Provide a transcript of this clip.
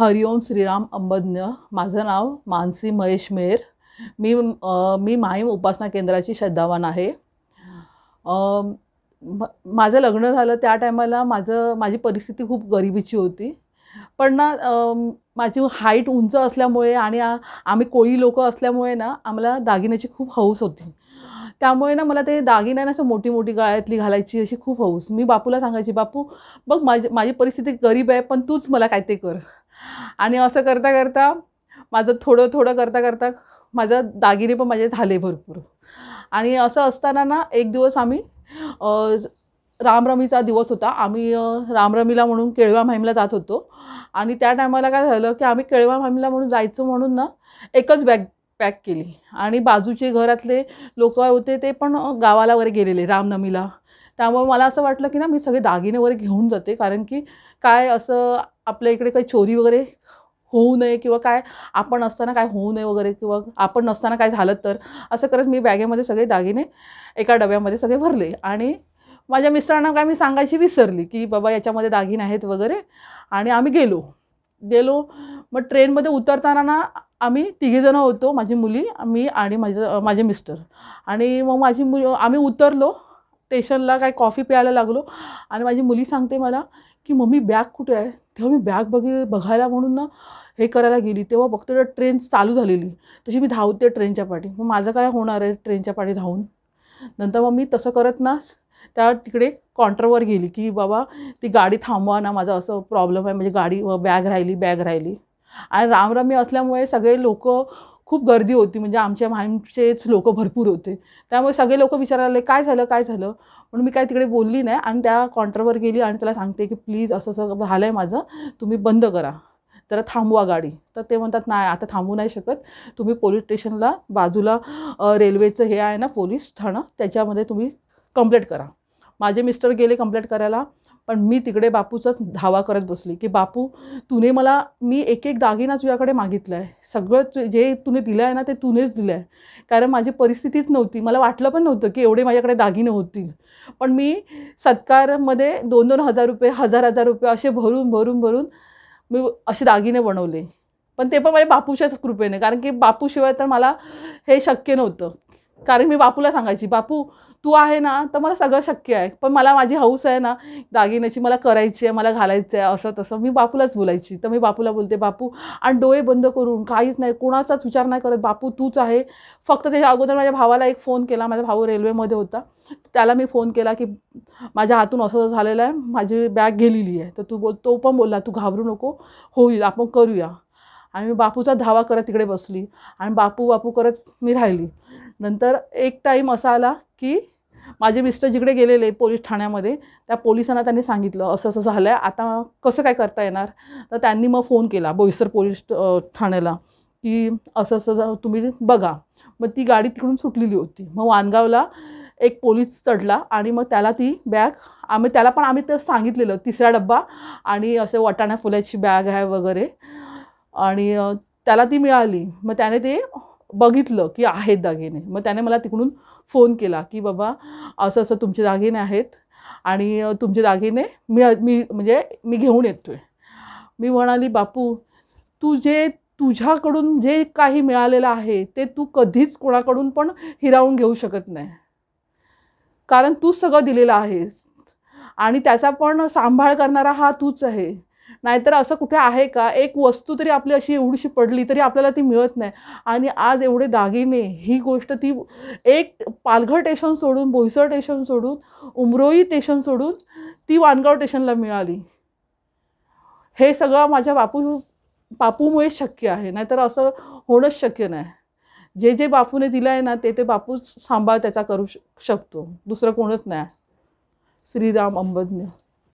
हरिओम श्रीराम अंबज्ञ माझं नाव मानसी महेश मेर मी मी माहीम उपासना केंद्राची श्रद्धावान आहे माझं लग्न झालं त्या टायमाला माझं माझी परिस्थिती खूप गरिबीची होती पण ना माझी हाईट उंच असल्यामुळे आणि आम्ही कोळी लोक असल्यामुळे ना आम्हाला दागिन्याची खूप हौस होती त्यामुळे ना मला ते दागिने ना असं मोठी मोठी गाळ्यातली घालायची अशी खूप हौस मी बापूला सांगायची बापू बघ माझी माझी परिस्थिती गरीब आहे पण तूच मला काय ते कर आणि असं करता करता माझं थोडं थोडं करता करता माझं दागिने पण माझे झाले भरपूर आणि असं असताना ना एक दिवस आम्ही रामरमीचा दिवस होता आम्ही रामरमीला म्हणून केळवा माहीमला जात होतो आणि त्या टायमाला काय झालं की आम्ही केळवा माहीमला म्हणून जायचो म्हणून ना एकच बॅग पॅक केली आणि बाजूचे घरातले लोक होते ते पण गावाला वगैरे गेलेले रामनमीला त्यामुळे मला असं वाटलं की ना मी सगळे दागिने वगैरे घेऊन जाते कारण की काय असं आपल्या इकडे काही चोरी वगैरे होऊ नये किंवा काय आपण असताना काय होऊ नये वगैरे किंवा आपण नसताना काय झालं तर असं करत मी बॅगेमध्ये सगळे दागिने एका डब्यामध्ये सगळे भरले आणि माझ्या मिस्टरांना काय मी सांगायची विसरली की बाबा याच्यामध्ये दागिने आहेत वगैरे आणि आम्ही गेलो गेलो मग ट्रेनमध्ये उतरताना ना आम्ही तिघीजणं होतो माझी मुली मी आणि माझं माझे मिस्टर आणि मग माझी मु आम्ही उतरलो स्टेशनला काय कॉफी प्यायला लागलो आणि माझी मुली सांगते मला की मम्मी बॅग कुठे आहे तेव्हा मी बॅग बघे बघायला म्हणून ना हे करायला गेली तेव्हा बघते तेव्हा ट्रेन चालू झालेली तशी मी धावते ट्रेनच्या पाठी मग माझं काय होणार आहे ट्रेनच्या पाठी धावून नंतर मग मी तसं करत ना त्या तिकडे काउंटरवर गेली की बाबा ती गाडी थांबवा ना माझा असं प्रॉब्लेम आहे म्हणजे गाडी बॅग राहिली बॅग राहिली आणि रामरामी असल्यामुळे सगळे लोक खूप गर्दी होती म्हणजे आमच्या माहीमचेच लोक भरपूर होते त्यामुळे सगळे लोक विचारायला काय झालं काय झालं म्हणून मी काय तिकडे बोलली नाही आणि त्या काउंटरवर गेली आणि त्याला सांगते की प्लीज असं असं झालं आहे माझं तुम्ही बंद करा तर थांबवा गाडी तर ते म्हणतात नाही आता थांबू नाही शकत तुम्ही पोलीस स्टेशनला बाजूला रेल्वेचं हे आहे ना पोलीस ठाणं त्याच्यामध्ये तुम्ही कंप्लेंट करा माझे मिस्टर गेले कंप्लेंट करायला पण मी तिकडे बापूचाच धावा करत बसली की बापू तुने मला मी एक एक दागिना तुझ्याकडे मागितला आहे सगळं तु जे तुने दिलं आहे ना ते तुनेच दिलं आहे कारण माझी परिस्थितीच नव्हती मला वाटलं पण नव्हतं की एवढे माझ्याकडे दागिने होतील पण मी सत्कारमध्ये दोन दोन हजार रुपये हजार हजार रुपये असे भरून भरून भरून मी असे दागिने बनवले पण ते पण माझ्या बापूच्याच कृपेने कारण की बापूशिवाय तर मला हे शक्य नव्हतं कारण मी बापूला सांगायची बापू तू आहे ना तर मला सगळं शक्य आहे पण मला माझी हौस आहे ना दागिन्याची मला करायची आहे मला घालायचं आहे असं तसं मी बापूलाच बोलायची तर मी बापूला बोलते बापू आणि डोळे बंद करून काहीच नाही कोणाचाच विचार नाही करत बापू तूच आहे फक्त त्याच्या अगोदर माझ्या भावाला एक फोन केला माझा भाऊ रेल्वेमध्ये होता त्याला मी फोन केला की माझ्या हातून असं झालेलं आहे माझी बॅग गेलेली आहे तर तू बोल तो पण बोलला तू घाबरू नको होईल आपण करूया आणि मी बापूचा धावा करत तिकडे बसली आणि बापू बापू करत मी राहिली नंतर एक टाईम असा आला की माझे मिस्टर जिकडे गेलेले पोलीस ठाण्यामध्ये त्या पोलिसांना त्यांनी सांगितलं असं असं झालं आहे आता कसं काय करता येणार तर त्यांनी मग फोन केला बोईसर पोलीस ठाण्याला की असं असं तुम्ही बघा मग ती गाडी तिकडून सुटलेली होती मग वानगावला एक पोलीस चढला आणि मग त्याला ती बॅग आम्ही त्याला पण आम्ही तर सांगितलेलं तिसरा डब्बा आणि असे वाटाण्या फुलाची बॅग आहे वगैरे आणि त्याला ती मिळाली मग त्याने ते बघितलं की आहेत दागिने मग त्याने मला तिकडून फोन केला की बाबा असं असं तुमचे दागिने आहेत आणि तुमचे दागिने मी मी म्हणजे मी घेऊन येतो आहे मी म्हणाली बापू तू जे तुझ्याकडून जे काही मिळालेलं आहे ते तू कधीच कोणाकडून पण हिरावून घेऊ शकत नाही कारण तूच सगळं दिलेलं आहेस आणि त्याचा पण सांभाळ करणारा हा तूच आहे नाहीतर असं कुठे आहे का एक वस्तू तरी आपली अशी एवढीशी पडली तरी आपल्याला ती मिळत नाही आणि आज एवढे दागिने ही गोष्ट ती एक पालघर स्टेशन सोडून बोईसर स्टेशन सोडून उमरोई स्टेशन सोडून ती वानगाव स्टेशनला मिळाली हे सगळं माझ्या बापू बापूमुळे शक्य आहे नाहीतर असं होणंच शक्य नाही जे जे बापूने दिलं आहे ना ते ते बापूच सांभाळ त्याचा करू शकतो दुसरं कोणच नाही श्रीराम अंबज्ञ